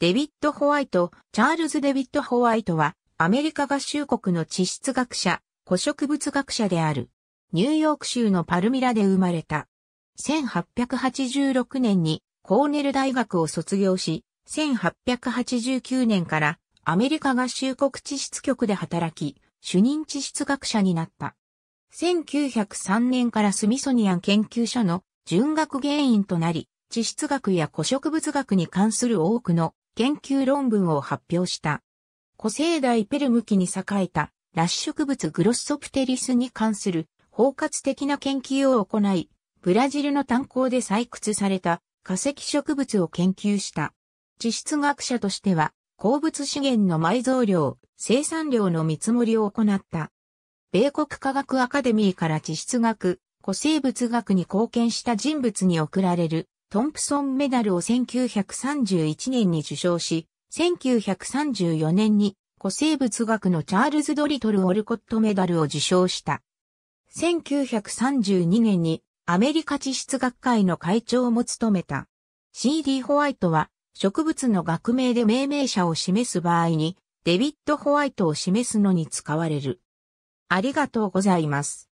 デビッド・ホワイト、チャールズ・デビッド・ホワイトは、アメリカ合衆国の地質学者、古植物学者である。ニューヨーク州のパルミラで生まれた。1886年にコーネル大学を卒業し、1889年からアメリカ合衆国地質局で働き、主任地質学者になった。1903年からスミソニアン研究所の純学原因となり、地質学や古植物学に関する多くの研究論文を発表した。古生代ペルム期に栄えたシュ植物グロッソプテリスに関する包括的な研究を行い、ブラジルの炭鉱で採掘された化石植物を研究した。地質学者としては、鉱物資源の埋蔵量、生産量の見積もりを行った。米国科学アカデミーから地質学、古生物学に貢献した人物に贈られるトンプソンメダルを1931年に受賞し、1934年に古生物学のチャールズ・ドリトル・オルコットメダルを受賞した。1932年にアメリカ地質学会の会長も務めた。C.D. ホワイトは植物の学名で命名者を示す場合にデビッド・ホワイトを示すのに使われる。ありがとうございます。